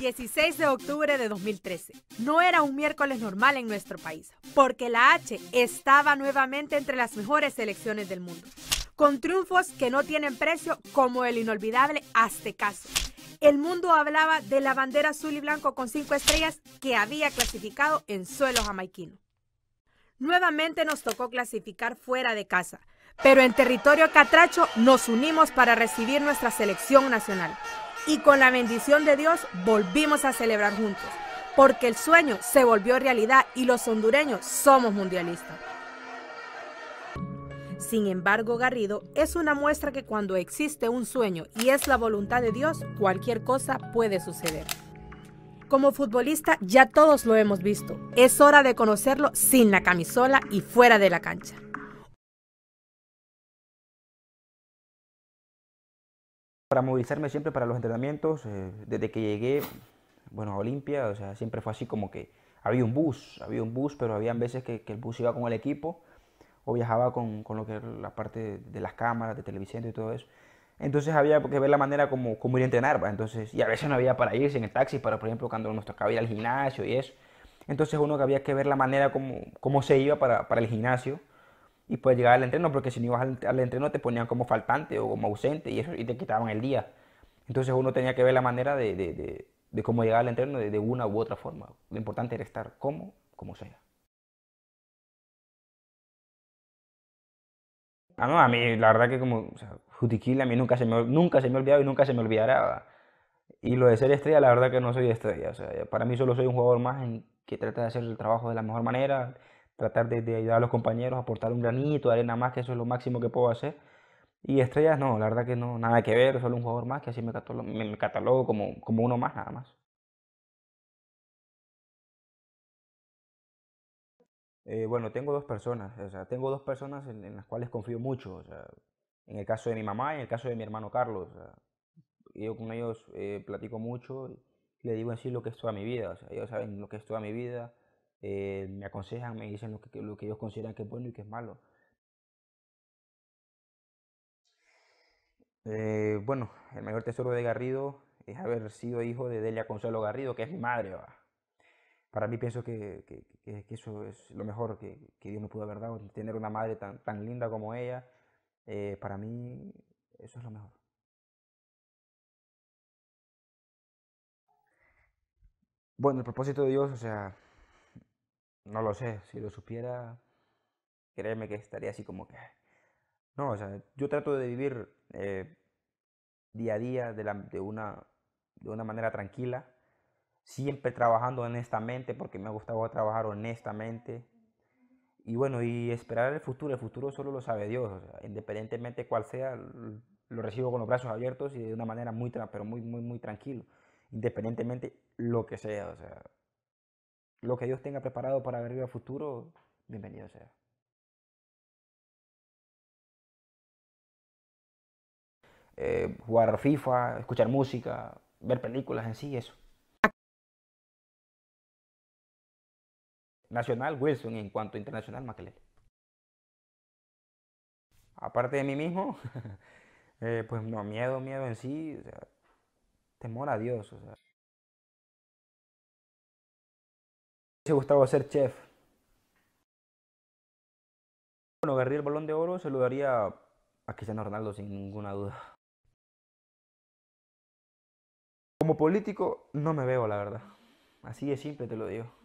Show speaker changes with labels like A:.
A: 16 de octubre de 2013. No era un miércoles normal en nuestro país, porque la H estaba nuevamente entre las mejores selecciones del mundo, con triunfos que no tienen precio como el inolvidable Aztecaso. El mundo hablaba de la bandera azul y blanco con cinco estrellas que había clasificado en suelo jamaiquino. Nuevamente nos tocó clasificar fuera de casa, pero en territorio catracho nos unimos para recibir nuestra selección nacional y con la bendición de Dios volvimos a celebrar juntos, porque el sueño se volvió realidad y los hondureños somos mundialistas. Sin embargo, Garrido es una muestra que cuando existe un sueño y es la voluntad de Dios, cualquier cosa puede suceder. Como futbolista ya todos lo hemos visto, es hora de conocerlo sin la camisola y fuera de la cancha.
B: para movilizarme siempre para los entrenamientos, eh, desde que llegué, bueno, a Olimpia,
C: o sea, siempre fue así como que había un bus, había un bus, pero había veces que, el bus iba con el equipo o viajaba con, lo que era la parte de las cámaras, de televisión y todo eso. Entonces había que ver la manera como, como ir a entrenar, entonces, y a veces no había para irse en el taxi, para, por ejemplo, cuando nos tocaba ir al gimnasio y eso. Entonces uno que había que ver la manera como, cómo se iba para, para el gimnasio y puedes llegar al entreno, porque si no ibas al, entreno te ponían como faltante o como ausente y, eso, y te quitaban el día. Entonces uno tenía que ver la manera de, de, de, cómo llegar al entreno de, una
B: u otra forma. Lo importante era estar como, como sea. Ah, no, a mí la verdad que como o sea, a mí nunca se,
C: me, nunca se me y nunca se me olvidará. Y lo de ser estrella, la verdad que no soy estrella. O sea, para mí solo soy un jugador más en que trata de hacer el trabajo de la mejor manera, tratar de, ayudar a los compañeros, aportar un granito de arena más, que eso es lo máximo que puedo hacer. Y estrellas, no, la verdad que no, nada
B: que ver, solo un jugador más, que así me catalogo, me, catalogo como, como uno más, nada más. Eh, bueno, tengo dos personas, o sea, tengo dos personas en, las cuales confío mucho, o sea, en el caso de mi mamá y en el caso de mi hermano
C: Carlos. yo con ellos eh, platico mucho y le digo en sí lo que es toda mi vida, o sea, ellos saben lo que es toda mi vida, eh, me aconsejan, me dicen lo que, ellos consideran que es bueno y que es malo. Eh, bueno, el mayor tesoro de Garrido es haber sido hijo de Delia Consuelo Garrido, que es mi madre. Para mí pienso que, eso es lo mejor que, que, Dios me pudo haber dado,
B: tener una madre tan, tan linda como ella. Eh, para mí eso es lo mejor. Bueno, el propósito de Dios, o sea, no lo sé, si lo supiera,
C: créeme que estaría así como que... No, o sea, yo trato de vivir eh, día a día de, una, de una manera tranquila, siempre trabajando honestamente, porque me ha gustado trabajar honestamente. Y bueno, y esperar el futuro, el futuro solo lo sabe Dios, o sea, independientemente cuál sea, lo recibo con los brazos abiertos y de una manera muy, pero muy, muy, muy tranquilo, independientemente lo que sea, o
B: sea, lo que Dios tenga preparado para el futuro, bienvenido sea. Eh, jugar FIFA, escuchar música, ver películas en sí, eso. Nacional, Wilson, en cuanto internacional, Makelele. Aparte de mí mismo, eh, pues no, miedo, miedo en sí, o sea, temor a Dios, o sea. me gustaba ser chef? Bueno, agarré el balón de oro, se lo daría a Cristiano Ronaldo sin ninguna duda. Como político no me veo, la verdad. Así de simple te lo digo.